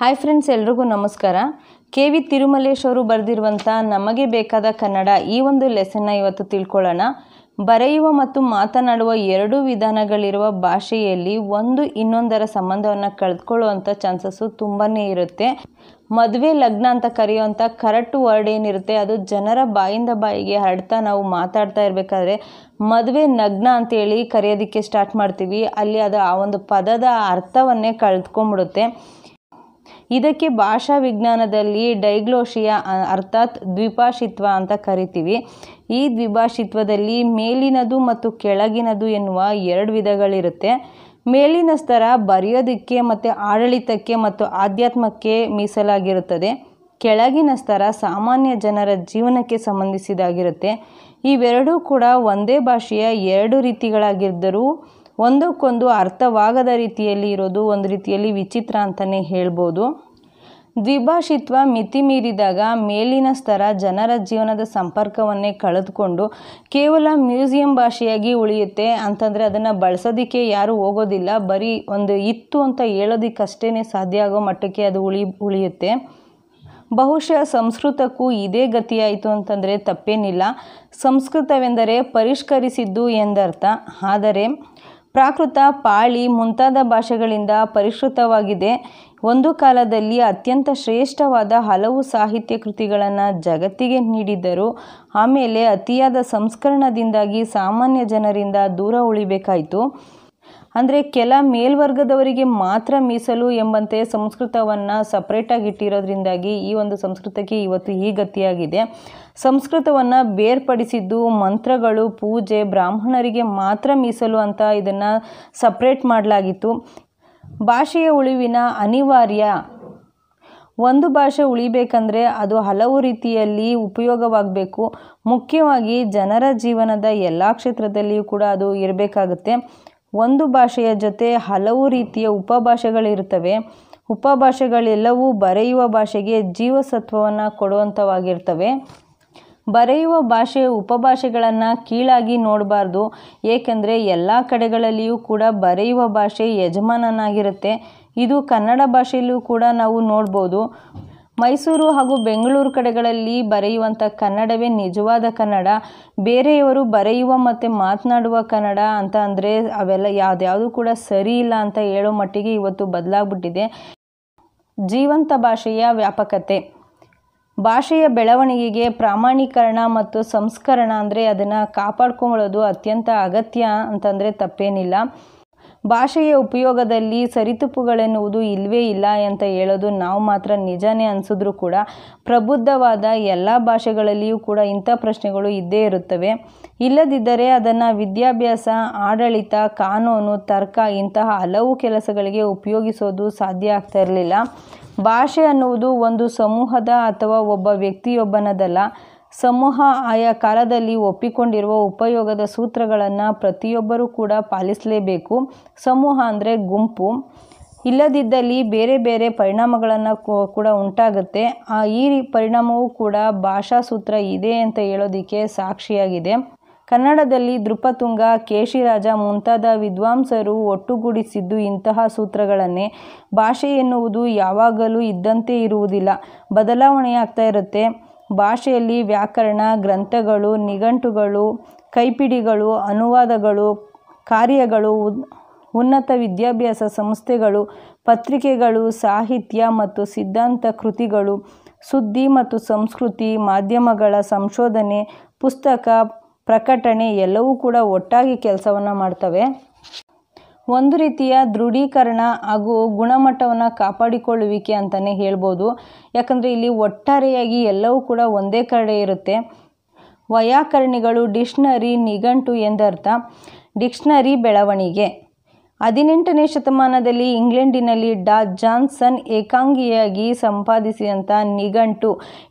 hi friends ಎಲ್ರಿಗೂ ನಮಸ್ಕಾರ K V Thirumalesh ಅವರು ಬರೆದಿರುವಂಥ ನಮಗೆ ಬೇಕಾದ ಕನ್ನಡ ಈ ಒಂದು ಲೆಸನ್ನ ಇವತ್ತು ತಿಳ್ಕೊಳ್ಳೋಣ ಬರೆಯುವ ಮತ್ತು ಮಾತನಾಡುವ ಎರಡೂ ವಿಧಾನಗಳಿರುವ ಭಾಷೆಯಲ್ಲಿ ಒಂದು ಇನ್ನೊಂದರ ಸಂಬಂಧವನ್ನು ಕಳೆದುಕೊಳ್ಳುವಂಥ ಚಾನ್ಸಸ್ಸು ತುಂಬಾ ಇರುತ್ತೆ ಮದುವೆ ಲಗ್ನ ಅಂತ ಕರೆಯುವಂಥ ಕರೆಕ್ಟ್ ವರ್ಡ್ ಏನಿರುತ್ತೆ ಅದು ಜನರ ಬಾಯಿಂದ ಬಾಯಿಗೆ ಹರಡ್ತಾ ನಾವು ಮಾತಾಡ್ತಾ ಇರಬೇಕಾದ್ರೆ ಮದುವೆ ನಗ್ನ ಅಂತೇಳಿ ಕರೆಯೋದಕ್ಕೆ ಸ್ಟಾರ್ಟ್ ಮಾಡ್ತೀವಿ ಅಲ್ಲಿ ಅದು ಆ ಒಂದು ಪದದ ಅರ್ಥವನ್ನೇ ಕಳೆದ್ಕೊಂಬಿಡುತ್ತೆ ಇದಕ್ಕೆ ಭಾಷಾ ವಿಜ್ಞಾನದಲ್ಲಿ ಡೈಗ್ಲೋಷಿಯಾ ಅರ್ಥಾತ್ ದ್ವಿಭಾಷಿತ್ವ ಅಂತ ಕರಿತೀವಿ ಈ ದ್ವಿಭಾಷಿತ್ವದಲ್ಲಿ ಮೇಲಿನದು ಮತ್ತು ಕೆಳಗಿನದು ಎನ್ನುವ ಎರಡು ವಿಧಗಳಿರುತ್ತೆ ಮೇಲಿನ ಸ್ತರ ಬರೆಯೋದಕ್ಕೆ ಮತ್ತು ಆಡಳಿತಕ್ಕೆ ಮತ್ತು ಆಧ್ಯಾತ್ಮಕ್ಕೆ ಮೀಸಲಾಗಿರುತ್ತದೆ ಕೆಳಗಿನ ಸ್ತರ ಸಾಮಾನ್ಯ ಜನರ ಜೀವನಕ್ಕೆ ಸಂಬಂಧಿಸಿದಾಗಿರುತ್ತೆ ಇವೆರಡೂ ಕೂಡ ಒಂದೇ ಭಾಷೆಯ ಎರಡು ರೀತಿಗಳಾಗಿದ್ದರೂ ಒಂದಕ್ಕೊಂದು ಅರ್ಥವಾಗದ ರೀತಿಯಲ್ಲಿ ಇರೋದು ಒಂದು ರೀತಿಯಲ್ಲಿ ವಿಚಿತ್ರ ಅಂತಲೇ ಹೇಳ್ಬೋದು ದ್ವಿಭಾಷಿತ್ವ ಮಿತಿ ಮೀರಿದಾಗ ಮೇಲಿನ ಸ್ತರ ಜನರ ಜೀವನದ ಸಂಪರ್ಕವನ್ನೇ ಕಳೆದುಕೊಂಡು ಕೇವಲ ಮ್ಯೂಸಿಯಂ ಭಾಷೆಯಾಗಿ ಉಳಿಯುತ್ತೆ ಅಂತಂದರೆ ಅದನ್ನು ಬಳಸೋದಕ್ಕೆ ಯಾರೂ ಹೋಗೋದಿಲ್ಲ ಬರೀ ಒಂದು ಇತ್ತು ಅಂತ ಹೇಳೋದಕ್ಕಷ್ಟೇ ಸಾಧ್ಯ ಆಗೋ ಮಟ್ಟಕ್ಕೆ ಅದು ಉಳಿ ಉಳಿಯುತ್ತೆ ಬಹುಶಃ ಸಂಸ್ಕೃತಕ್ಕೂ ಇದೇ ಗತಿಯಾಯಿತು ಅಂತಂದರೆ ತಪ್ಪೇನಿಲ್ಲ ಸಂಸ್ಕೃತವೆಂದರೆ ಪರಿಷ್ಕರಿಸಿದ್ದು ಎಂದರ್ಥ ಆದರೆ ಪ್ರಾಕೃತ ಪಾಳಿ ಮುಂತಾದ ಭಾಷೆಗಳಿಂದ ಪರಿಷ್ಕೃತವಾಗಿದೆ ಒಂದು ಕಾಲದಲ್ಲಿ ಅತ್ಯಂತ ಶ್ರೇಷ್ಠವಾದ ಹಲವು ಸಾಹಿತ್ಯ ಕೃತಿಗಳನ್ನು ಜಗತ್ತಿಗೆ ನೀಡಿದ್ದರು ಆಮೇಲೆ ಅತಿಯಾದ ಸಂಸ್ಕರಣದಿಂದಾಗಿ ಸಾಮಾನ್ಯ ಜನರಿಂದ ದೂರ ಉಳಿಬೇಕಾಯಿತು ಅಂದರೆ ಕೆಲ ಮೇಲ್ವರ್ಗದವರಿಗೆ ಮಾತ್ರ ಮೀಸಲು ಎಂಬಂತೆ ಸಂಸ್ಕೃತವನ್ನು ಸಪ್ರೇಟಾಗಿ ಇಟ್ಟಿರೋದ್ರಿಂದಾಗಿ ಈ ಒಂದು ಸಂಸ್ಕೃತಕ್ಕೆ ಇವತ್ತು ಈ ಗತಿಯಾಗಿದೆ ಸಂಸ್ಕೃತವನ್ನು ಬೇರ್ಪಡಿಸಿದ್ದು ಮಂತ್ರಗಳು ಪೂಜೆ ಬ್ರಾಹ್ಮಣರಿಗೆ ಮಾತ್ರ ಮೀಸಲು ಅಂತ ಇದನ್ನು ಸಪ್ರೇಟ್ ಮಾಡಲಾಗಿತ್ತು ಭಾಷೆಯ ಉಳಿವಿನ ಅನಿವಾರ್ಯ ಒಂದು ಭಾಷೆ ಉಳಿಬೇಕಂದ್ರೆ ಅದು ಹಲವು ರೀತಿಯಲ್ಲಿ ಉಪಯೋಗವಾಗಬೇಕು ಮುಖ್ಯವಾಗಿ ಜನರ ಜೀವನದ ಎಲ್ಲ ಕ್ಷೇತ್ರದಲ್ಲಿಯೂ ಕೂಡ ಅದು ಇರಬೇಕಾಗುತ್ತೆ ಒಂದು ಭಾಷೆಯ ಜೊತೆ ಹಲವು ರೀತಿಯ ಉಪಭಾಷೆಗಳಿರುತ್ತವೆ ಉಪಭಾಷೆಗಳೆಲ್ಲವೂ ಬರೆಯುವ ಭಾಷೆಗೆ ಜೀವಸತ್ವವನ್ನು ಕೊಡುವಂಥವಾಗಿರ್ತವೆ ಬರೆಯುವ ಭಾಷೆ ಉಪಭಾಷೆಗಳನ್ನು ಕೀಳಾಗಿ ನೋಡಬಾರ್ದು ಏಕೆಂದರೆ ಎಲ್ಲ ಕಡೆಗಳಲ್ಲಿಯೂ ಕೂಡ ಬರೆಯುವ ಭಾಷೆ ಯಜಮಾನನಾಗಿರುತ್ತೆ ಇದು ಕನ್ನಡ ಭಾಷೆಯಲ್ಲೂ ಕೂಡ ನಾವು ನೋಡ್ಬೋದು ಮೈಸೂರು ಹಾಗೂ ಬೆಂಗಳೂರು ಕಡೆಗಳಲ್ಲಿ ಬರೆಯುವಂಥ ಕನ್ನಡವೇ ನಿಜವಾದ ಕನ್ನಡ ಬೇರೆಯವರು ಬರೆಯುವ ಮತ್ತು ಮಾತನಾಡುವ ಕನ್ನಡ ಅಂತ ಅಂದರೆ ಅವೆಲ್ಲ ಯಾವ್ದ್ಯಾವುದೂ ಕೂಡ ಸರಿ ಇಲ್ಲ ಅಂತ ಹೇಳೋ ಮಟ್ಟಿಗೆ ಇವತ್ತು ಬದಲಾಗ್ಬಿಟ್ಟಿದೆ ಜೀವಂತ ಭಾಷೆಯ ವ್ಯಾಪಕತೆ ಭಾಷೆಯ ಬೆಳವಣಿಗೆಗೆ ಪ್ರಾಮಾಣೀಕರಣ ಮತ್ತು ಸಂಸ್ಕರಣ ಅಂದರೆ ಅದನ್ನು ಕಾಪಾಡ್ಕೊಳ್ಳೋದು ಅತ್ಯಂತ ಅಗತ್ಯ ಅಂತಂದರೆ ತಪ್ಪೇನಿಲ್ಲ ಭಾಷೆಯ ಉಪಯೋಗದಲ್ಲಿ ಸರಿತುಪ್ಪುಗಳೆನ್ನುವುದು ಇಲ್ಲವೇ ಇಲ್ಲ ಅಂತ ಹೇಳೋದು ನಾವು ಮಾತ್ರ ನಿಜಾನೇ ಅನಿಸಿದ್ರೂ ಕೂಡ ಪ್ರಬುದ್ಧವಾದ ಎಲ್ಲ ಭಾಷೆಗಳಲ್ಲಿಯೂ ಕೂಡ ಇಂಥ ಪ್ರಶ್ನೆಗಳು ಇದ್ದೇ ಇರುತ್ತವೆ ಇಲ್ಲದಿದ್ದರೆ ಅದನ್ನು ವಿದ್ಯಾಭ್ಯಾಸ ಆಡಳಿತ ಕಾನೂನು ತರ್ಕ ಇಂತಹ ಹಲವು ಕೆಲಸಗಳಿಗೆ ಉಪಯೋಗಿಸೋದು ಸಾಧ್ಯ ಆಗ್ತಾ ಇರಲಿಲ್ಲ ಭಾಷೆ ಅನ್ನುವುದು ಒಂದು ಸಮೂಹದ ಅಥವಾ ಒಬ್ಬ ವ್ಯಕ್ತಿಯೊಬ್ಬನದಲ್ಲ ಸಮೂಹ ಆಯಾ ಕಾಲದಲ್ಲಿ ಒಪ್ಪಿಕೊಂಡಿರುವ ಉಪಯೋಗದ ಸೂತ್ರಗಳನ್ನು ಪ್ರತಿಯೊಬ್ಬರೂ ಕೂಡ ಪಾಲಿಸಲೇಬೇಕು ಸಮೂಹ ಅಂದರೆ ಗುಂಪು ಇಲ್ಲದಿದ್ದಲ್ಲಿ ಬೇರೆ ಬೇರೆ ಪರಿಣಾಮಗಳನ್ನು ಕೂಡ ಉಂಟಾಗುತ್ತೆ ಆ ಈ ಪರಿಣಾಮವೂ ಕೂಡ ಭಾಷಾ ಸೂತ್ರ ಇದೆ ಅಂತ ಹೇಳೋದಕ್ಕೆ ಸಾಕ್ಷಿಯಾಗಿದೆ ಕನ್ನಡದಲ್ಲಿ ದೃಪತುಂಗ ಕೇಶಿರಾಜ ಮುಂತಾದ ವಿದ್ವಾಂಸರು ಒಟ್ಟುಗೂಡಿಸಿದ್ದು ಇಂತಹ ಸೂತ್ರಗಳನ್ನೇ ಭಾಷೆ ಎನ್ನುವುದು ಯಾವಾಗಲೂ ಇದ್ದಂತೆ ಇರುವುದಿಲ್ಲ ಬದಲಾವಣೆಯಾಗ್ತಾ ಇರುತ್ತೆ ಭಾಷೆಯಲ್ಲಿ ವ್ಯಾಕರಣ ಗ್ರಂಥಗಳು ನಿಘಂಟುಗಳು ಕೈಪಿಡಿಗಳು ಅನುವಾದಗಳು ಕಾರ್ಯಗಳು ಉನ್ನತ ವಿದ್ಯಾಭ್ಯಾಸ ಸಂಸ್ಥೆಗಳು ಪತ್ರಿಕೆಗಳು ಸಾಹಿತ್ಯ ಮತ್ತು ಸಿದ್ಧಾಂತ ಕೃತಿಗಳು ಸುದ್ದಿ ಮತ್ತು ಸಂಸ್ಕೃತಿ ಮಾಧ್ಯಮಗಳ ಸಂಶೋಧನೆ ಪುಸ್ತಕ ಪ್ರಕಟಣೆ ಎಲ್ಲವೂ ಕೂಡ ಒಟ್ಟಾಗಿ ಕೆಲಸವನ್ನು ಮಾಡ್ತವೆ ಒಂದು ರೀತಿಯ ದೃಢೀಕರಣ ಹಾಗೂ ಗುಣಮಟ್ಟವನ್ನು ಕಾಪಾಡಿಕೊಳ್ಳುವಿಕೆ ಅಂತಲೇ ಹೇಳ್ಬೋದು ಯಾಕಂದರೆ ಇಲ್ಲಿ ಒಟ್ಟಾರೆಯಾಗಿ ಎಲ್ಲವೂ ಕೂಡ ಒಂದೇ ಕಡೆ ಇರುತ್ತೆ ವಯಾಕರಣಿಗಳು ಡಿಕ್ಷ್ನರಿ ನಿಘಂಟು ಎಂದರ್ಥ ಡಿಕ್ಷ್ನರಿ ಬೆಳವಣಿಗೆ ಹದಿನೆಂಟನೇ ಶತಮಾನದಲ್ಲಿ ಇಂಗ್ಲೆಂಡಿನಲ್ಲಿ ಡಾ ಜಾನ್ಸನ್ ಏಕಾಂಗಿಯಾಗಿ ಸಂಪಾದಿಸಿದಂಥ ನಿಘಂಟು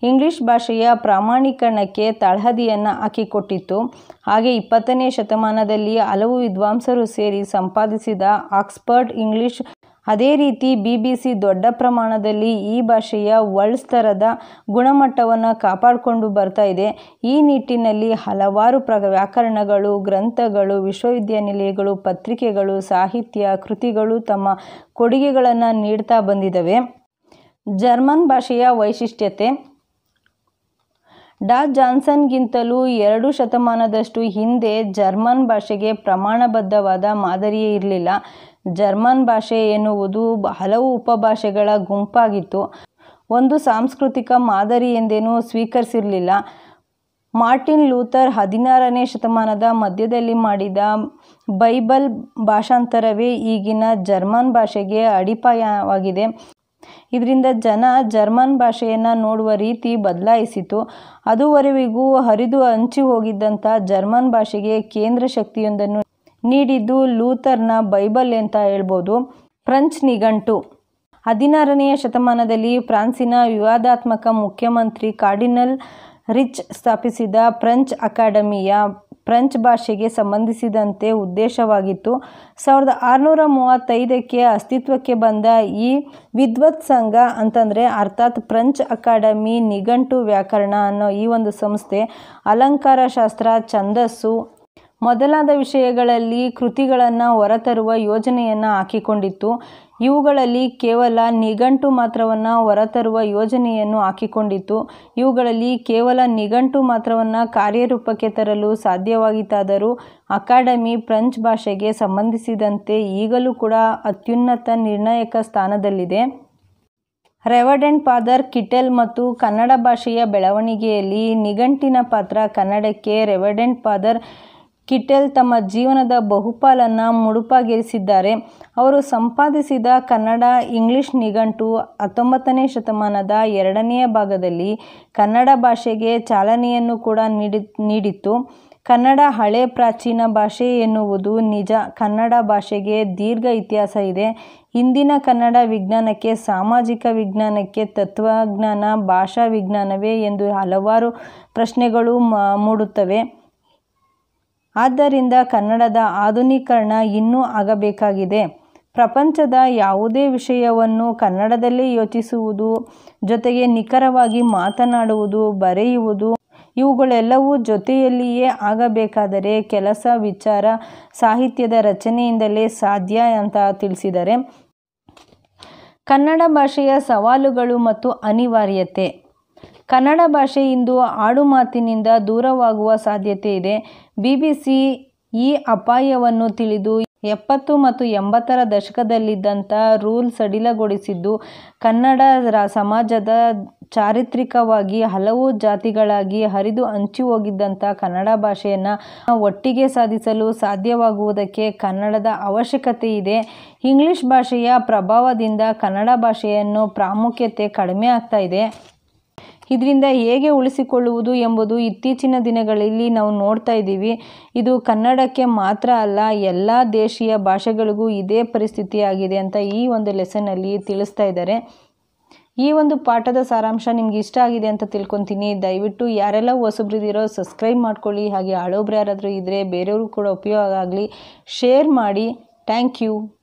ಇಂಗ್ಲಿಷ್ ಭಾಷೆಯ ಪ್ರಾಮಾಣೀಕರಣಕ್ಕೆ ತಳಹದಿಯನ್ನು ಹಾಕಿಕೊಟ್ಟಿತ್ತು ಹಾಗೆ ಇಪ್ಪತ್ತನೇ ಶತಮಾನದಲ್ಲಿ ಹಲವು ವಿದ್ವಾಂಸರು ಸೇರಿ ಸಂಪಾದಿಸಿದ ಆಕ್ಸ್ಫರ್ಡ್ ಇಂಗ್ಲಿಷ್ ಅದೇ ರೀತಿ ಬಿ ಬಿ ಸಿ ದೊಡ್ಡ ಪ್ರಮಾಣದಲ್ಲಿ ಈ ಭಾಷೆಯ ಸ್ತರದ ಗುಣಮಟ್ಟವನ್ನು ಕಾಪಾಡಿಕೊಂಡು ಬರ್ತಾ ಇದೆ ಈ ನಿಟ್ಟಿನಲ್ಲಿ ಹಲವಾರು ಪ್ರ ವ್ಯಾಕರಣಗಳು ಗ್ರಂಥಗಳು ವಿಶ್ವವಿದ್ಯಾನಿಲಯಗಳು ಪತ್ರಿಕೆಗಳು ಸಾಹಿತ್ಯ ಕೃತಿಗಳು ತಮ್ಮ ಕೊಡುಗೆಗಳನ್ನು ನೀಡ್ತಾ ಬಂದಿದ್ದಾವೆ ಜರ್ಮನ್ ಭಾಷೆಯ ವೈಶಿಷ್ಟ್ಯತೆ ಡಾ ಜಾನ್ಸನ್ಗಿಂತಲೂ ಎರಡು ಶತಮಾನದಷ್ಟು ಹಿಂದೆ ಜರ್ಮನ್ ಭಾಷೆಗೆ ಪ್ರಮಾಣಬದ್ಧವಾದ ಮಾದರಿಯೇ ಇರಲಿಲ್ಲ ಜರ್ಮನ್ ಭಾಷೆ ಎನ್ನುವುದು ಹಲವು ಉಪಭಾಷೆಗಳ ಗುಂಪಾಗಿತ್ತು ಒಂದು ಸಾಂಸ್ಕೃತಿಕ ಮಾದರಿ ಎಂದೇನೂ ಸ್ವೀಕರಿಸಿರಲಿಲ್ಲ ಮಾರ್ಟಿನ್ ಲೂಥರ್ ಹದಿನಾರನೇ ಶತಮಾನದ ಮಧ್ಯದಲ್ಲಿ ಮಾಡಿದ ಬೈಬಲ್ ಭಾಷಾಂತರವೇ ಈಗಿನ ಜರ್ಮನ್ ಭಾಷೆಗೆ ಅಡಿಪಾಯವಾಗಿದೆ ಇದರಿಂದ ಜನ ಜರ್ಮನ್ ಭಾಷೆಯನ್ನು ನೋಡುವ ರೀತಿ ಬದಲಾಯಿಸಿತು ಅದುವರೆವಿಗೂ ಹರಿದು ಹಂಚಿ ಹೋಗಿದ್ದಂಥ ಜರ್ಮನ್ ಭಾಷೆಗೆ ಕೇಂದ್ರ ಶಕ್ತಿಯೊಂದನ್ನು ನೀಡಿದ್ದು ಲೂಥರ್ನ ಬೈಬಲ್ ಅಂತ ಹೇಳ್ಬೋದು ಫ್ರೆಂಚ್ ನಿಘಂಟು ಹದಿನಾರನೆಯ ಶತಮಾನದಲ್ಲಿ ಫ್ರಾನ್ಸಿನ ವಿವಾದಾತ್ಮಕ ಮುಖ್ಯಮಂತ್ರಿ ಕಾರ್ಡಿನಲ್ ರಿಚ್ ಸ್ಥಾಪಿಸಿದ ಫ್ರೆಂಚ್ ಅಕಾಡೆಮಿಯ ಫ್ರೆಂಚ್ ಭಾಷೆಗೆ ಸಂಬಂಧಿಸಿದಂತೆ ಉದ್ದೇಶವಾಗಿತ್ತು ಸಾವಿರದ ಆರುನೂರ ಮೂವತ್ತೈದಕ್ಕೆ ಅಸ್ತಿತ್ವಕ್ಕೆ ಬಂದ ಈ ವಿದ್ವತ್ ಸಂಘ ಅಂತಂದರೆ ಅರ್ಥಾತ್ ಫ್ರೆಂಚ್ ಅಕಾಡೆಮಿ ನಿಘಂಟು ವ್ಯಾಕರಣ ಅನ್ನೋ ಈ ಒಂದು ಸಂಸ್ಥೆ ಅಲಂಕಾರ ಶಾಸ್ತ್ರ ಛಂದಸ್ಸು ಮೊದಲಾದ ವಿಷಯಗಳಲ್ಲಿ ಕೃತಿಗಳನ್ನು ಹೊರತರುವ ಯೋಜನೆಯನ್ನು ಹಾಕಿಕೊಂಡಿತ್ತು ಇವುಗಳಲ್ಲಿ ಕೇವಲ ನಿಘಂಟು ಮಾತ್ರವನ್ನು ಹೊರತರುವ ಯೋಜನೆಯನ್ನು ಹಾಕಿಕೊಂಡಿತ್ತು ಇವುಗಳಲ್ಲಿ ಕೇವಲ ನಿಘಂಟು ಮಾತ್ರವನ್ನು ಕಾರ್ಯರೂಪಕ್ಕೆ ತರಲು ಸಾಧ್ಯವಾಗಿತ್ತಾದರೂ ಅಕಾಡೆಮಿ ಫ್ರೆಂಚ್ ಭಾಷೆಗೆ ಸಂಬಂಧಿಸಿದಂತೆ ಈಗಲೂ ಕೂಡ ಅತ್ಯುನ್ನತ ನಿರ್ಣಾಯಕ ಸ್ಥಾನದಲ್ಲಿದೆ ರೆವಡೆಂಟ್ ಫಾದರ್ ಕಿಟೆಲ್ ಮತ್ತು ಕನ್ನಡ ಭಾಷೆಯ ಬೆಳವಣಿಗೆಯಲ್ಲಿ ನಿಘಂಟಿನ ಪಾತ್ರ ಕನ್ನಡಕ್ಕೆ ರೆವಡೆಂಟ್ ಫಾದರ್ ಕಿಟ್ಟೆಲ್ ತಮ್ಮ ಜೀವನದ ಬಹುಪಾಲನ್ನು ಮುಡುಪಾಗಿರಿಸಿದ್ದಾರೆ ಅವರು ಸಂಪಾದಿಸಿದ ಕನ್ನಡ ಇಂಗ್ಲಿಷ್ ನಿಘಂಟು ಹತ್ತೊಂಬತ್ತನೇ ಶತಮಾನದ ಎರಡನೆಯ ಭಾಗದಲ್ಲಿ ಕನ್ನಡ ಭಾಷೆಗೆ ಚಾಲನೆಯನ್ನು ಕೂಡ ನೀಡಿ ನೀಡಿತ್ತು ಕನ್ನಡ ಹಳೆ ಪ್ರಾಚೀನ ಭಾಷೆ ಎನ್ನುವುದು ನಿಜ ಕನ್ನಡ ಭಾಷೆಗೆ ದೀರ್ಘ ಇತಿಹಾಸ ಇದೆ ಇಂದಿನ ಕನ್ನಡ ವಿಜ್ಞಾನಕ್ಕೆ ಸಾಮಾಜಿಕ ವಿಜ್ಞಾನಕ್ಕೆ ತತ್ವಜ್ಞಾನ ಭಾಷಾ ವಿಜ್ಞಾನವೇ ಎಂದು ಹಲವಾರು ಪ್ರಶ್ನೆಗಳು ಮೂಡುತ್ತವೆ ಆದ್ದರಿಂದ ಕನ್ನಡದ ಆಧುನೀಕರಣ ಇನ್ನೂ ಆಗಬೇಕಾಗಿದೆ ಪ್ರಪಂಚದ ಯಾವುದೇ ವಿಷಯವನ್ನು ಕನ್ನಡದಲ್ಲೇ ಯೋಚಿಸುವುದು ಜೊತೆಗೆ ನಿಖರವಾಗಿ ಮಾತನಾಡುವುದು ಬರೆಯುವುದು ಇವುಗಳೆಲ್ಲವೂ ಜೊತೆಯಲ್ಲಿಯೇ ಆಗಬೇಕಾದರೆ ಕೆಲಸ ವಿಚಾರ ಸಾಹಿತ್ಯದ ರಚನೆಯಿಂದಲೇ ಸಾಧ್ಯ ಅಂತ ತಿಳಿಸಿದರೆ ಕನ್ನಡ ಭಾಷೆಯ ಸವಾಲುಗಳು ಮತ್ತು ಅನಿವಾರ್ಯತೆ ಕನ್ನಡ ಭಾಷೆ ಇಂದು ಆಡುಮಾತಿನಿಂದ ದೂರವಾಗುವ ಸಾಧ್ಯತೆ ಇದೆ ಬಿಬಿಸಿ ಈ ಅಪಾಯವನ್ನು ತಿಳಿದು ಎಪ್ಪತ್ತು ಮತ್ತು ಎಂಬತ್ತರ ದಶಕದಲ್ಲಿದ್ದಂಥ ರೂಲ್ ಸಡಿಲಗೊಳಿಸಿದ್ದು ಕನ್ನಡ ಸಮಾಜದ ಚಾರಿತ್ರಿಕವಾಗಿ ಹಲವು ಜಾತಿಗಳಾಗಿ ಹರಿದು ಹಂಚಿ ಹೋಗಿದ್ದಂಥ ಕನ್ನಡ ಭಾಷೆಯನ್ನು ಒಟ್ಟಿಗೆ ಸಾಧಿಸಲು ಸಾಧ್ಯವಾಗುವುದಕ್ಕೆ ಕನ್ನಡದ ಅವಶ್ಯಕತೆ ಇದೆ ಇಂಗ್ಲಿಷ್ ಭಾಷೆಯ ಪ್ರಭಾವದಿಂದ ಕನ್ನಡ ಭಾಷೆಯನ್ನು ಪ್ರಾಮುಖ್ಯತೆ ಕಡಿಮೆ ಆಗ್ತಾ ಇದೆ ಇದರಿಂದ ಹೇಗೆ ಉಳಿಸಿಕೊಳ್ಳುವುದು ಎಂಬುದು ಇತ್ತೀಚಿನ ದಿನಗಳಲ್ಲಿ ನಾವು ನೋಡ್ತಾ ಇದ್ದೀವಿ ಇದು ಕನ್ನಡಕ್ಕೆ ಮಾತ್ರ ಅಲ್ಲ ಎಲ್ಲ ದೇಶೀಯ ಭಾಷೆಗಳಿಗೂ ಇದೇ ಪರಿಸ್ಥಿತಿ ಆಗಿದೆ ಅಂತ ಈ ಒಂದು ಲೆಸನಲ್ಲಿ ತಿಳಿಸ್ತಾ ಇದ್ದಾರೆ ಈ ಒಂದು ಪಾಠದ ಸಾರಾಂಶ ನಿಮ್ಗೆ ಇಷ್ಟ ಆಗಿದೆ ಅಂತ ತಿಳ್ಕೊತೀನಿ ದಯವಿಟ್ಟು ಯಾರೆಲ್ಲ ಹೊಸಬ್ರಿದ್ದೀರೋ ಸಬ್ಸ್ಕ್ರೈಬ್ ಮಾಡ್ಕೊಳ್ಳಿ ಹಾಗೆ ಹಳೊಬ್ರು ಯಾರಾದರೂ ಇದ್ದರೆ ಬೇರೆಯವ್ರಿಗೂ ಕೂಡ ಉಪಯೋಗ ಆಗಲಿ ಶೇರ್ ಮಾಡಿ ಥ್ಯಾಂಕ್ ಯು